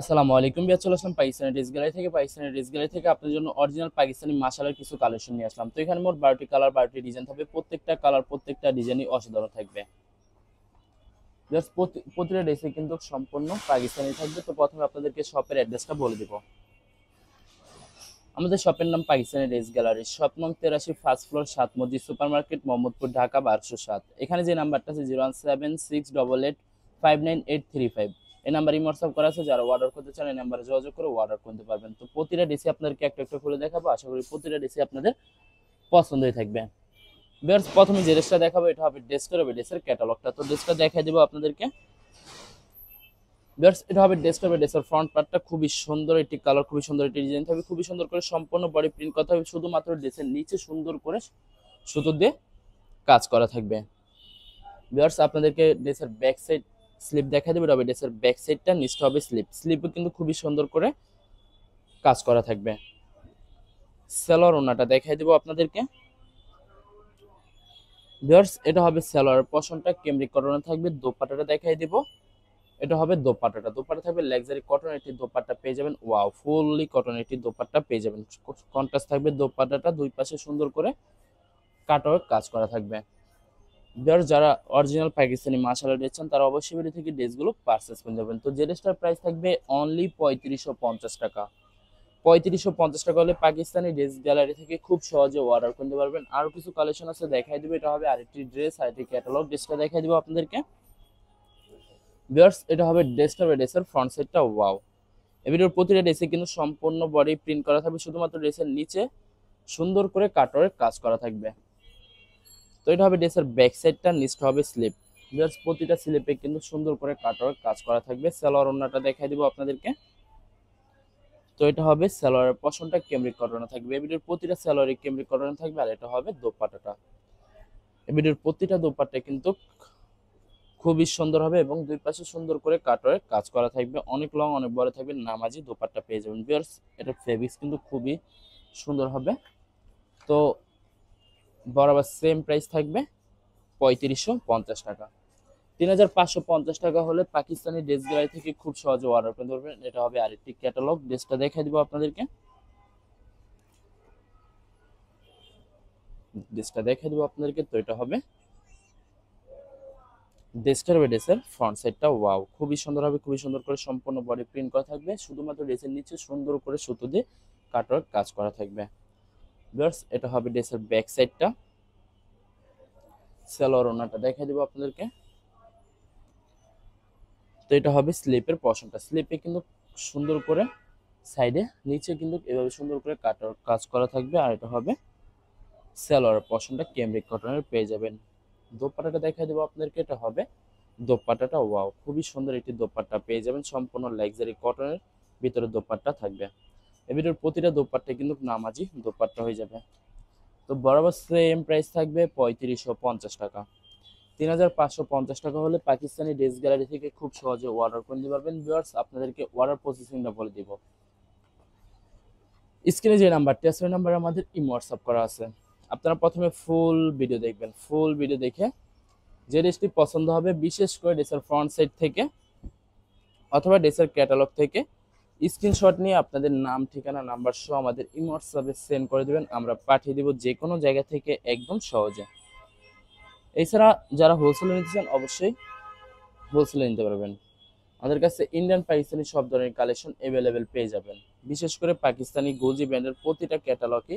আসসালামু আলাইকুম বিয়া চলে আসলাম পাকিস্তানের ড্রেস গ্যালারি থেকে পাকিস্তানের ড্রেস গ্যালারি থেকে আপনার জন্য অরিজিনাল পাকিস্তানি মাসালের কিছু কালেকশন নিয়ে আসলাম তো এখানে মোট বারোটি কালার বারোটি ডিজাইন থাকবে প্রত্যেকটা কালার প্রত্যেকটা ডিজাইনই অসাধারণ থাকবে জাস্ট প্রতিটা ড্রেসে কিন্তু সম্পূর্ণ পাকিস্তানি থাকবে তো প্রথমে আপনাদেরকে শপের অ্যাড্রেসটা বলে দিব আমাদের শপের নাম পাকিস্তানের ড্রেস গ্যালারি শপ নং তেরাশি ফার্স্ট ফ্লোর সাত মসজিদ সুপার মার্কেট মোহাম্মদপুর ঢাকা বারোশো সাত এখানে যে নাম্বারটা আছে zero one seven six double eight five nine eight three five এই নাম্বারে হোয়াটসঅ্যাপ করা আছে যারা অর্ডার করতে চান এই নাম্বারে যোগাযোগ করে অর্ডার করতে পারবেন তো প্রতিটা ডিসি আপনাদেরকে একটা একটা খুলে দেখাবো আশা করি প্রতিটা ডিসি আপনাদের পছন্দই থাকবে বেশ প্রথমে যে ড্রেসটা দেখাবো এটা হবে ডেস্কের হবে ড্রেসের ক্যাটালগটা তো ড্রেসটা দেখাই দেবো আপনাদেরকে বেশ এটা হবে ডেস্ক হবে ডেসের ফ্রন্ট পার্টটা খুবই সুন্দর একটি কালার খুবই সুন্দর একটি ডিজাইন থাকবে খুবই সুন্দর করে সম্পূর্ণ বডি প্রিন্ট করা হবে শুধুমাত্র ড্রেসের নিচে সুন্দর করে সুতো দিয়ে কাজ করা থাকবে বিয়ার্স আপনাদেরকে ড্রেসের ব্যাক সাইড স্লিপ দেখা দেবে রবি ড্রেসের ব্যাক সাইডটা নিচটা হবে স্লিপ স্লিপও কিন্তু খুবই সুন্দর করে কাজ করা থাকবে সেলর ওনাটা দেখাই দেবো আপনাদেরকে ভিউয়ার্স এটা হবে সেলর পশনটা কেমরি কটনে থাকবে দোপাটাটা দেখাই দেবো এটা হবে দোপাটাটা দোপাটা থাকবে লাক্সারি কটন একটি দোপাট্টা পেয়ে যাবেন ওয়া ফুললি কটন একটি দোপাট্টা পেয়ে যাবেন কন্ট্রাস্ট থাকবে দোপাটাটা দুই পাশে সুন্দর করে কাটওয়ার্ক কাজ করা থাকবে ভিউয়ার্স যারা অরিজিনাল পাকিস্তানি মাসালা ড্রেস তারা অবশ্যই ভিডিও থেকে ড্রেসগুলো পারচেস করে যাবেন তো যে ড্রেসটার প্রাইস থাকবে অনলি পঁয়ত্রিশশো পঞ্চাশ টাকা পঁয়ত্রিশশো পঞ্চাশ টাকা হলে পাকিস্তানি ড্রেস গ্যালারি থেকে খুব সহজে অর্ডার করতে পারবেন আরও কিছু কালেকশন আছে দেখাই দেবে এটা হবে আরেকটি ড্রেস আরেকটি ক্যাটালগ ড্রেসটা দেখাই দেবো আপনাদেরকে ভিউয়ার্স এটা হবে ড্রেসটা হবে ড্রেসের ফ্রন্ট সাইডটা ওয়াও এভিডিওর প্রতিটা ড্রেসে কিন্তু সম্পূর্ণ বডি প্রিন্ট করা থাকবে শুধুমাত্র ড্রেসের নিচে সুন্দর করে কাটরের কাজ করা থাকবে তো এটা হবে ড্রেসের ব্যাক সাইডটা নিচটা হবে স্লিপ জাস্ট প্রতিটা স্লিপে কিন্তু সুন্দর করে কাটওয়ার্ক কাজ করা থাকবে সালোয়ার ওনাটা দেখাই দিব আপনাদেরকে তো এটা হবে সালোয়ারের পশনটা কেমরিক কটনে থাকবে ভিডিওর প্রতিটা সালোয়ারে কেমরিক কটনে থাকবে আর এটা হবে দোপাটাটা ভিডিওর প্রতিটা দোপাটা কিন্তু খুবই সুন্দর হবে এবং দুই পাশে সুন্দর করে কাটরে কাজ করা থাকবে অনেক লং অনেক বড় থাকবে নামাজি দোপাটটা পেয়ে যাবেন বিয়ার্স এটা ফেব্রিক্স কিন্তু খুবই সুন্দর হবে তো বরাবর সেম প্রাইস থাকবে পঁয়ত্রিশশো পঞ্চাশ টাকা তিন হাজার পাঁচশো পঞ্চাশ টাকা হলে পাকিস্তানি ড্রেস থেকে খুব সহজে অর্ডার করতে পারবেন এটা হবে আরেকটি ক্যাটালগ ড্রেসটা দেখে দিব আপনাদেরকে ড্রেসটা দেখে দেবো আপনাদেরকে তো এটা হবে ড্রেসটার বা ড্রেসের ফ্রন্ট সাইডটা ওয়াও খুবই সুন্দর হবে খুবই সুন্দর করে সম্পূর্ণ বডি প্রিন্ট করা থাকবে শুধুমাত্র ড্রেসের নিচে সুন্দর করে সুতো দিয়ে কাটওয়ার্ক কাজ করা থাকবে ভিউয়ার্স এটা হবে ড্রেসের ব্যাক সাইডটা সেলোয়ার ওনাটা দেখাই দেবো আপনাদেরকে তো এটা হবে স্লিপের পশনটা স্লিপে কিন্তু সুন্দর করে সাইডে নিচে কিন্তু এভাবে সুন্দর করে কাটার কাজ করা থাকবে আর এটা হবে সেলোয়ার পশনটা কেমব্রিক কটনের পেয়ে যাবেন দোপাটাটা দেখাই দেবো আপনাদেরকে এটা হবে দোপাটাটা ওয়াও খুবই সুন্দর একটি দোপাট্টা পেয়ে যাবেন সম্পূর্ণ লাক্সারি কটনের ভিতরে দোপাট্টা থাকবে এই প্রতিটা দোপাট্টা কিন্তু নামাজি দোপাট্টা হয়ে যাবে তো বরাবর সেম প্রাইস থাকবে পঁয়ত্রিশশো পঞ্চাশ টাকা তিন হাজার পাঁচশো পঞ্চাশ টাকা হলে পাকিস্তানি ড্রেস গ্যালারি থেকে খুব সহজে অর্ডার করে নিতে পারবেন ভিওয়ার্স আপনাদেরকে অর্ডার প্রসেসিংটা বলে দিব স্ক্রিনে যে নাম্বারটি আছে ওই নাম্বারে আমাদের ইম হোয়াটসঅ্যাপ করা আছে আপনারা প্রথমে ফুল ভিডিও দেখবেন ফুল ভিডিও দেখে যে ড্রেসটি পছন্দ হবে বিশেষ করে ড্রেসের ফ্রন্ট সাইড থেকে অথবা ড্রেসের ক্যাটালগ থেকে স্ক্রিনশট নিয়ে আপনাদের নাম ঠিকানা নাম্বার সহ আমাদের ইমোয়াটসঅ্যাপে সেন্ড করে দেবেন আমরা পাঠিয়ে দেব যে কোনো জায়গা থেকে একদম সহজে এছাড়া যারা হোলসেলে নিতে চান অবশ্যই হোলসেলে নিতে পারবেন আমাদের কাছে ইন্ডিয়ান পাকিস্তানি সব ধরনের কালেকশন অ্যাভেলেবেল পেয়ে যাবেন বিশেষ করে পাকিস্তানি গোজি ব্র্যান্ডের প্রতিটা ক্যাটালগে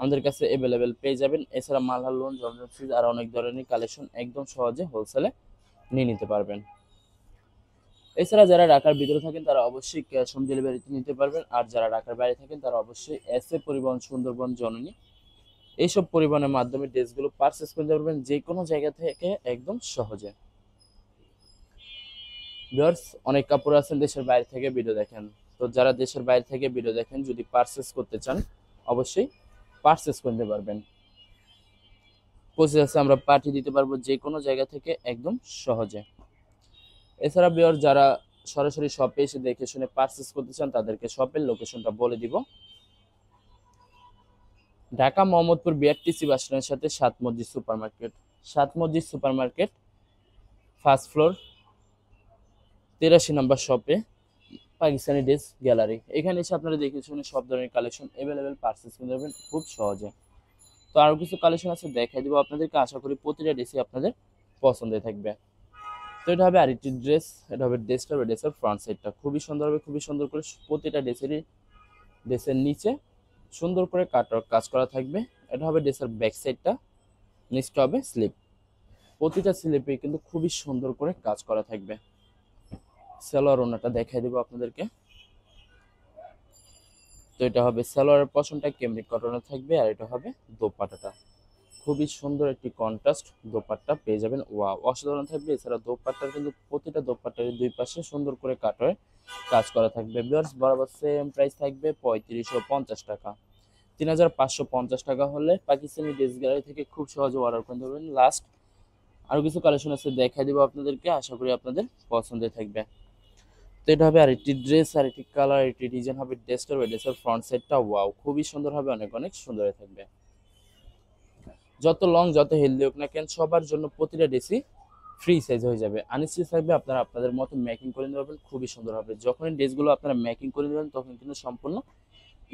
আমাদের কাছে অ্যাভেলেবেল পেয়ে যাবেন এছাড়া মালহার লোন জমজম ফ্রিজ আর অনেক ধরনের কালেকশন একদম সহজে হোলসেলে নিয়ে নিতে পারবেন এছাড়া যারা ঢাকার ভিতরে থাকেন তারা অবশ্যই ক্যাশ হোম ডেলিভারিতে নিতে পারবেন আর যারা ঢাকার বাইরে থাকেন তারা অবশ্যই এস এ পরিবহন সুন্দরবন জননী এইসব পরিবহনের মাধ্যমে ড্রেসগুলো পারচেস করতে পারবেন যে কোনো জায়গা থেকে একদম সহজে ভিউয়ার্স অনেক কাপড় আছেন দেশের বাইরে থেকে ভিডিও দেখেন তো যারা দেশের বাইরে থেকে ভিডিও দেখেন যদি পারচেস করতে চান অবশ্যই পারচেস করতে পারবেন পৌঁছে আছে আমরা পাঠিয়ে দিতে পারবো যে কোনো জায়গা থেকে একদম সহজে এছাড়া বিয়র যারা সরাসরি শপে এসে দেখে শুনে পারচেস করতে চান তাদেরকে শপের লোকেশনটা বলে দিব ঢাকা মোহাম্মদপুর বিআরটিসি বাসনের সাথে সাত Masjid supermarket Sat Masjid supermarket first floor তেরাশি নম্বর শপে পাকিস্তানি ড্রেস গ্যালারি এখানে এসে আপনারা দেখে শুনে সব ধরনের কালেকশন অ্যাভেলেবেল পারচেস করতে দেবেন খুব সহজে তো আরও কিছু কালেকশন আছে দেখাই দেবো আপনাদেরকে আশা করি প্রতিটা ড্রেসই আপনাদের পছন্দে থাকবে তো এটা হবে আরেকটি ড্রেস এটা হবে ড্রেসটা হবে ড্রেসের ফ্রন্ট সাইডটা খুবই সুন্দর হবে খুবই সুন্দর করে প্রতিটা ড্রেসেরই ড্রেসের নিচে সুন্দর করে কাটওয়ার্ক কাজ করা থাকবে এটা হবে ড্রেসের ব্যাক সাইডটা নেক্সট হবে স্লিপ প্রতিটা স্লিপে কিন্তু খুবই সুন্দর করে কাজ করা থাকবে সেলোয়ার ওনাটা দেখাই দেবো আপনাদেরকে তো এটা হবে সেলোয়ারের পশনটা কেমনি কটনের থাকবে আর এটা হবে দোপাটাটা খুবই সুন্দর একটি কন্ট্রাস্ট দোপাট্টা পেয়ে যাবেন ওয়া অসাধারণ থাকবে এছাড়া দোপাট্টার কিন্তু প্রতিটা দোপাট্টার দুই পাশে সুন্দর করে কাটয় কাজ করা থাকবে বিয়ার্স বরাবর সেম প্রাইস থাকবে পঁয়ত্রিশশো পঞ্চাশ টাকা তিন হাজার পাঁচশো পঞ্চাশ টাকা হলে পাকিস্তানি ড্রেস গ্যালারি থেকে খুব সহজে অর্ডার করে দেবেন লাস্ট আরও কিছু কালেকশন আছে দেখা দেবো আপনাদেরকে আশা করি আপনাদের পছন্দের থাকবে তো এটা হবে আর একটি ড্রেস আর একটি কালার একটি ডিজাইন হবে ড্রেসটার ড্রেসের ফ্রন্ট সাইডটা ওয়াও খুবই সুন্দর হবে অনেক অনেক সুন্দর থাকবে যত লং যত হেলদি হোক না কেন সবার জন্য প্রতিটা ডেসি ফ্রি সাইজ হয়ে যাবে আনস্টিচ থাকবে আপনারা আপনাদের মতো ম্যাকিং করে নিতে পারবেন খুবই সুন্দর হবে যখনই ড্রেসগুলো আপনারা ম্যাকিং করে নেবেন তখন কিন্তু সম্পূর্ণ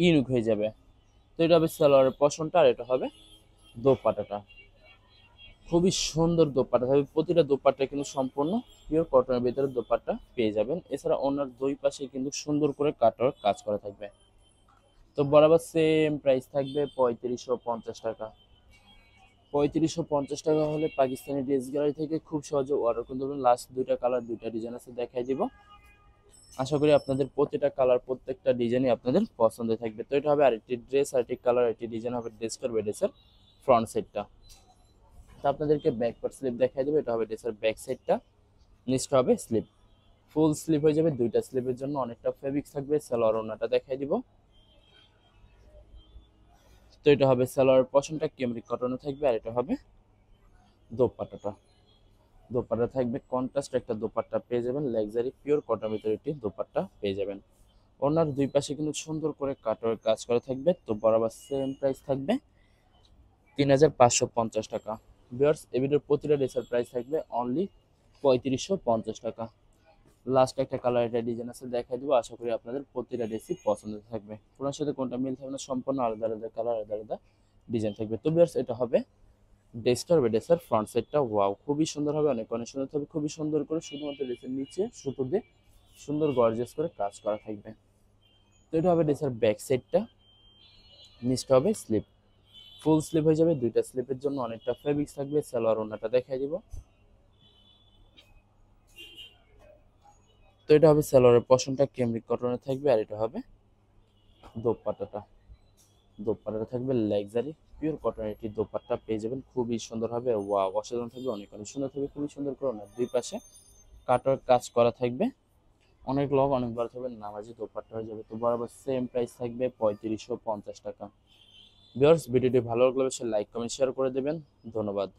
ইউনিক হয়ে যাবে তো এটা হবে সালোয়ারের পশনটা আর এটা হবে দোপাটাটা খুবই সুন্দর দোপাটা থাকবে প্রতিটা দোপাটা কিন্তু সম্পূর্ণ পিওর কটনের ভিতরে দোপাটা পেয়ে যাবেন এছাড়া ওনার দুই পাশে কিন্তু সুন্দর করে কাটার কাজ করা থাকবে তো বরাবর সেম প্রাইস থাকবে পঁয়ত্রিশশো পঞ্চাশ টাকা পঁয়ত্রিশশো পঞ্চাশ টাকা হলে পাকিস্তানি ড্রেস গ্যালারি থেকে খুব সহজে অর্ডার করে ধরুন লাস্ট দুইটা কালার দুইটা ডিজাইন আছে দেখাই দিব আশা করি আপনাদের প্রতিটা কালার প্রত্যেকটা ডিজাইনই আপনাদের পছন্দ থাকবে তো এটা হবে আরেকটি ড্রেস আরেকটি কালার আরেকটি ডিজাইন হবে ড্রেসটার ড্রেসের ফ্রন্ট সাইডটা তো আপনাদেরকে ব্যাক পার স্লিপ দেখাই দেবে এটা হবে ড্রেসের ব্যাক সাইডটা নিষ্ঠ হবে স্লিপ ফুল স্লিপ হয়ে যাবে দুইটা স্লিপের জন্য অনেকটা ফেব্রিক থাকবে সেলোয়ার ওনাটা দেখাই দিব তো এটা হবে সালোয়ার পশনটা কেমরিক কটনও থাকবে আর এটা হবে দোপাটাটা দোপাট্টা থাকবে কন্ট্রাস্ট একটা দোপাট্টা পেয়ে যাবেন লাক্সারি পিওর কটন ভিতরে একটি দোপাট্টা পেয়ে যাবেন ওনার দুই পাশে কিন্তু সুন্দর করে কাটার কাজ করা থাকবে তো বরাবর সেম প্রাইস থাকবে তিন হাজার পাঁচশো পঞ্চাশ টাকা বিয়ার্স এভিডের প্রতিটা ড্রেসের প্রাইস থাকবে অনলি পঁয়ত্রিশশো পঞ্চাশ টাকা লাস্ট একটা কালার এটা ডিজাইন আছে দেখাই দেবো আশা করি আপনাদের প্রতিটা ড্রেসই পছন্দ থাকবে ওনার সাথে কোনটা মিল থাকবে না সম্পূর্ণ আলাদা আলাদা কালার আলাদা আলাদা ডিজাইন থাকবে তো বিয়ার্স এটা হবে ড্রেসটা হবে ড্রেসের ফ্রন্ট সাইডটা ওয়াও খুবই সুন্দর হবে অনেক অনেক সুন্দর হবে খুবই সুন্দর করে শুধুমাত্র ড্রেসের নিচে সুতো দিয়ে সুন্দর গর্জেস করে কাজ করা থাকবে তো এটা হবে ড্রেসের ব্যাক সাইডটা নিচটা হবে স্লিপ ফুল স্লিপ হয়ে যাবে দুইটা স্লিপের জন্য অনেকটা ফেব্রিক্স থাকবে সালোয়ার ওনাটা দেখাই দিব তো এটা হবে স্যালোয়ারের পশনটা কেমরিক কটনে থাকবে আর এটা হবে দোপাটাটা দোপাটাটা থাকবে লাক্সারি পিওর কটনের এটি দোপাট্টা পেয়ে যাবেন খুবই সুন্দর হবে ওয়া অসাধারণ থাকবে অনেক অনেক সুন্দর থাকবে খুবই সুন্দর করে অনেক দুই পাশে কাটার কাজ করা থাকবে অনেক লগ ভালো থাকবে নামাজি দোপাটা হয়ে যাবে তো বরাবর সেম প্রাইস থাকবে পঁয়ত্রিশশো পঞ্চাশ টাকা ভিউয়ার্স ভিডিওটি ভালো লাগলে অবশ্যই লাইক কমেন্ট শেয়ার করে দেবেন ধন্যবাদ